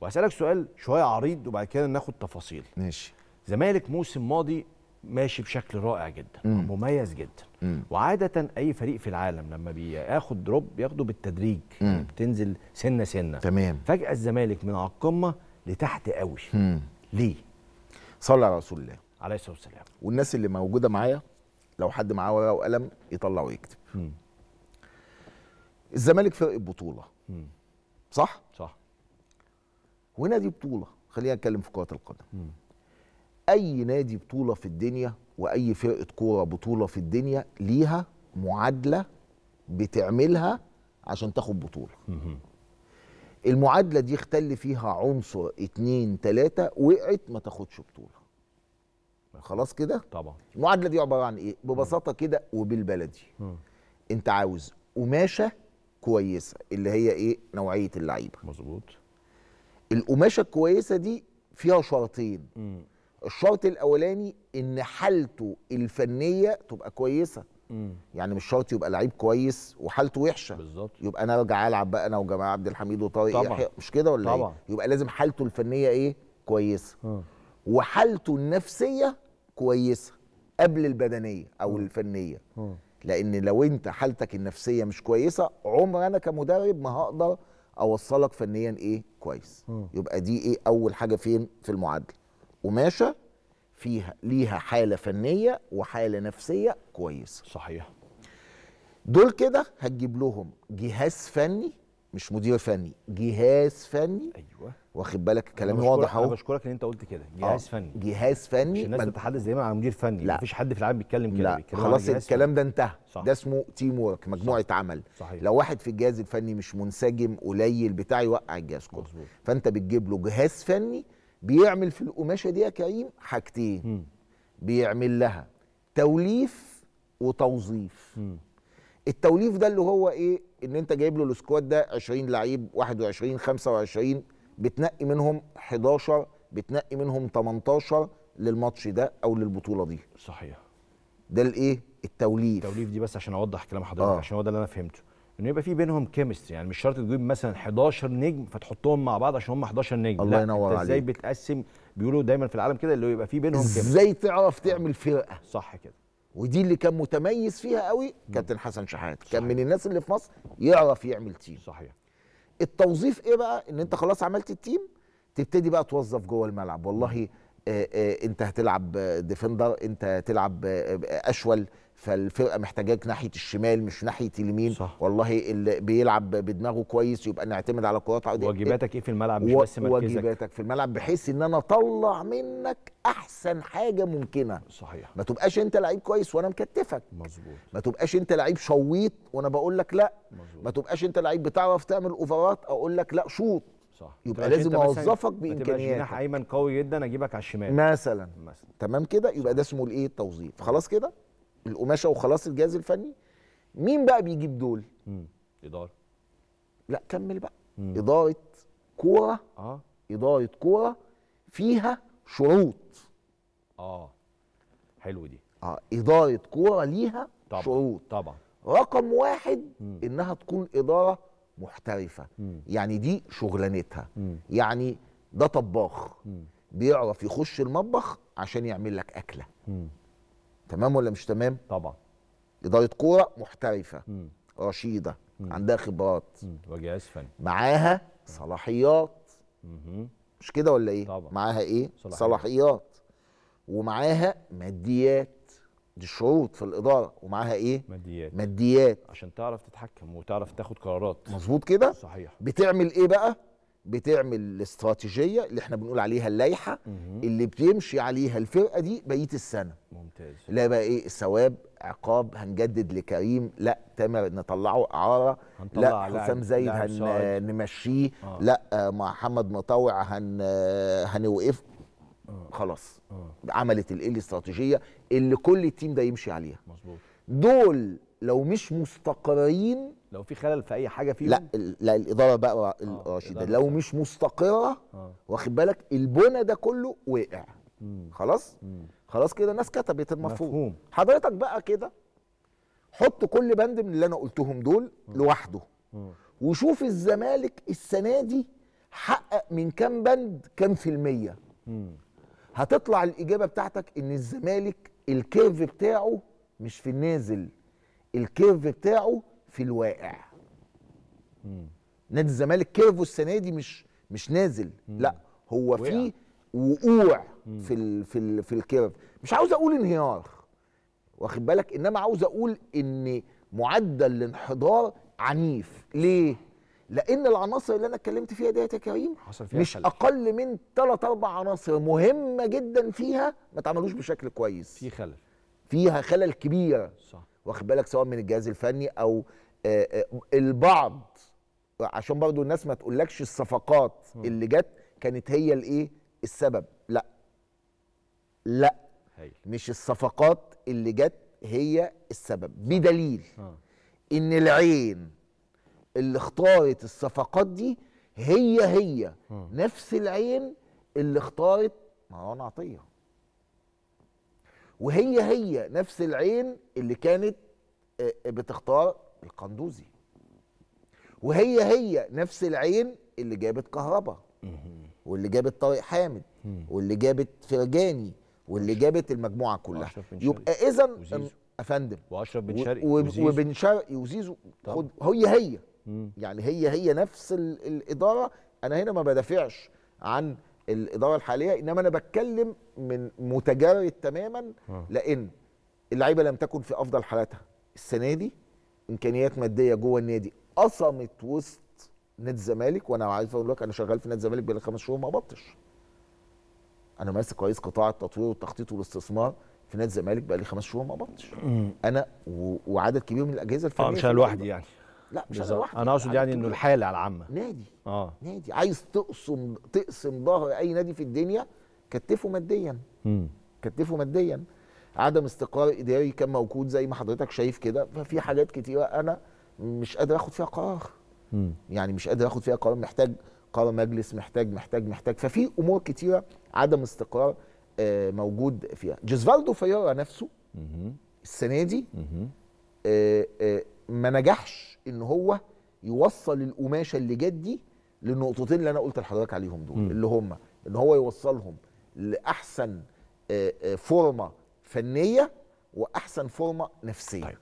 وهسالك سؤال شويه عريض وبعد كده ناخد تفاصيل ماشي زمالك موسم ماضي ماشي بشكل رائع جدا مم. مميز جدا مم. وعاده اي فريق في العالم لما بياخد دروب بياخده بالتدريج مم. يعني بتنزل سنه سنه تمام فجاه الزمالك من على القمه لتحت قوي مم. ليه صلى على رسول الله عليه الصلاه والسلام والناس اللي موجوده معايا لو حد معاه ورقه وقلم يطلع ويكتب الزمالك فرق البطوله مم. صح صح ونادي بطوله خلينا نتكلم في كره القدم اي نادي بطوله في الدنيا واي فرقه كوره بطوله في الدنيا ليها معادله بتعملها عشان تاخد بطوله المعادله دي اختل فيها عنصر اتنين تلاته وقعت ما تاخدش بطوله خلاص كده طبعا المعادله دي عباره عن ايه ببساطه كده وبالبلدي انت عاوز قماشه كويسه اللي هي ايه نوعيه اللعيبه مظبوط القماشه الكويسه دي فيها شرطين الشرط الاولاني ان حالته الفنيه تبقى كويسه يعني مش شرط يبقى لعيب كويس وحالته وحشه بالظبط يبقى انا ارجع العب بقى انا وجماعه عبد الحميد وطارق يحيى مش كده ولا إيه؟ طبعا. ايه يبقى لازم حالته الفنيه ايه كويسه اه. وحالته النفسيه كويسه قبل البدنيه او م. اه. الفنيه م. اه. لان لو انت حالتك النفسيه مش كويسه عمر انا كمدرب ما هقدر اوصلك فنيا ايه كويس م. يبقى دي ايه اول حاجه فين في المعادله قماشه فيها ليها حاله فنيه وحاله نفسيه كويسه صحيح دول كده هتجيب لهم جهاز فني مش مدير فني جهاز فني ايوه واخد بالك كلامي واضح اهو انا بشكرك ان انت قلت كده آه. جهاز آه. فني جهاز فني مش الناس بتتحدث دايما عن مدير فني لا مفيش حد في العالم بيتكلم كده لا خلاص الكلام ده انتهى ده اسمه تيم ورك مجموعه صح. عمل صحيح. لو واحد في الجهاز الفني مش منسجم قليل بتاع يوقع الجهاز كله فانت بتجيب له جهاز فني بيعمل في القماشه دي يا كريم حاجتين م. بيعمل لها توليف وتوظيف م. التوليف ده اللي هو ايه ان انت جايب له السكواد ده 20 لعيب 21 25 بتنقي منهم 11 بتنقي منهم 18 للماتش ده او للبطوله دي صحيح ده الايه التوليف التوليف دي بس عشان اوضح كلام حضرتك آه. عشان هو ده اللي انا فهمته انه يبقى في بينهم كيمستري يعني مش شرط تجيب مثلا 11 نجم فتحطهم مع بعض عشان هم 11 نجم الله ينور عليك ازاي بتقسم بيقولوا دايما في العالم كده اللي يبقى في بينهم كيمستري ازاي تعرف تعمل فرقه صح كده ودي اللي كان متميز فيها قوي كابتن حسن شحات كان من الناس اللي في مصر يعرف يعمل تيم صحيح التوظيف ايه بقى ان انت خلاص عملت التيم تبتدي بقى توظف جوه الملعب والله آآ آآ آه، آه، انت هتلعب ديفندر انت هتلعب آه، اشول فالفرقه محتاجاك ناحيه الشمال مش ناحيه اليمين صح. والله اللي بيلعب بدماغه كويس يبقى نعتمد على كرات عرضيه واجباتك ايه في الملعب مش بس مركزك واجباتك في الملعب بحيث ان انا اطلع منك احسن حاجه ممكنه صحيح ما تبقاش انت لعيب كويس وانا مكتفك مظبوط ما تبقاش انت لعيب شويط وانا بقول لك لا مزبوط. ما تبقاش انت لعيب بتعرف تعمل اوفرات اقول لك لا شوط صح يبقى لازم اوظفك بامكانياتك جناح ايمن قوي جدا اجيبك على الشمال مثلا مثلا تمام كده يبقى ده اسمه الايه التوظيف خلاص كده القماشه وخلاص الجهاز الفني مين بقى بيجيب دول؟ مم. اداره لا كمل بقى مم. اداره كوره اه اداره كوره فيها شروط اه حلو دي اه اداره كوره ليها طبعًا. شروط طبعا رقم واحد مم. انها تكون اداره محترفه مم. يعني دي شغلانتها يعني ده طباخ مم. بيعرف يخش المطبخ عشان يعمل لك اكله مم. تمام ولا مش تمام طبعا اداره كوره محترفه مم. رشيده مم. عندها خبرات وجهاز فني معاها صلاحيات مم. مش كده ولا ايه طبعا. معاها ايه صلاحيات, صلاحيات. ومعاها ماديات دي شروط في الاداره ومعاها ايه ماديات ماديات عشان تعرف تتحكم وتعرف تاخد قرارات مظبوط كده صحيح بتعمل ايه بقى بتعمل الاستراتيجيه اللي احنا بنقول عليها اللائحه اللي بتمشي عليها الفرقه دي بقيه السنه ممتاز لا بقى ايه ثواب عقاب هنجدد لكريم لا تامر نطلعه اعاره لا حسام زايد هنمشيه آه. لا محمد مطاوع هن هنوقف آه. خلاص آه. عملت الايه الاستراتيجيه اللي كل التيم ده يمشي عليها مظبوط دول لو مش مستقرين لو في خلل في اي حاجه فيهم لا لا الاداره بقى راشده آه لو مش مستقره آه. واخد بالك البنى ده كله وقع مم. خلاص مم. خلاص كده الناس كتبت المفروض مفهوم. حضرتك بقى كده حط كل بند من اللي انا قلتهم دول مم. لوحده مم. وشوف الزمالك السنه دي حقق من كام بند كام في الميه مم. هتطلع الاجابه بتاعتك ان الزمالك الكيرف بتاعه مش في النازل الكيرف بتاعه في الواقع مم. نادي الزمالك كيرفو السنه دي مش مش نازل مم. لا هو في وقوع مم. في الـ في الـ في الكيرف مش عاوز اقول انهيار واخد بالك انما عاوز اقول ان معدل الانحدار عنيف ليه لان العناصر اللي انا اتكلمت فيها ديت يا كريم فيها مش خلق. اقل من ثلاث اربع عناصر مهمه جدا فيها ما اتعملوش بشكل كويس في خلل فيها خلل كبير صح واخد بالك سواء من الجهاز الفني او آه، آه، البعض عشان برضو الناس ما تقولكش الصفقات اللي جت كانت هي الايه السبب لا لا مش الصفقات اللي جت هي السبب بدليل آه. ان العين اللي اختارت الصفقات دي هي هي نفس العين اللي اختارت مروان عطيه وهي هي نفس العين اللي كانت آه، آه، بتختار القندوزي وهي هي نفس العين اللي جابت كهربا واللي جابت طارق حامد واللي جابت فرجاني واللي جابت المجموعه كلها يبقى اذا افندم واشرف بن شرقي وزيزو وبن شرقي وزيزو هي هي يعني هي هي نفس الاداره انا هنا ما بدافعش عن الاداره الحاليه انما انا بتكلم من متجرد تماما آه. لان اللعيبه لم تكن في افضل حالاتها السنه دي امكانيات ماديه جوه النادي قصمت وسط نادي الزمالك وانا عايز اقول لك انا شغال في نادي الزمالك بقالي خمس شهور ما بطش انا ماسك رئيس قطاع التطوير والتخطيط والاستثمار في نادي الزمالك بقالي خمس شهور ما بطش انا وعدد كبير من الاجهزه الفنيه اه مش لوحدي يعني لا مش انا لوحدي انا اقصد يعني انه الحاله العامه نادي اه نادي عايز تقسم تقسم ظهر اي نادي في الدنيا كتفه ماديا امم كتفه ماديا عدم استقرار اداري كان موجود زي ما حضرتك شايف كده ففي حاجات كتيره انا مش قادر اخد فيها قرار مم. يعني مش قادر اخد فيها قرار محتاج قرار مجلس محتاج محتاج محتاج ففي امور كتيره عدم استقرار آه موجود فيها جوزفالدو فيرا نفسه مم. السنه دي مم. آه آه ما نجحش ان هو يوصل القماشه اللي جت دي للنقطتين اللي انا قلت لحضرتك عليهم دول م. اللي هم ان هو يوصلهم لاحسن فورمه فنيه واحسن فورمه نفسيه طيب.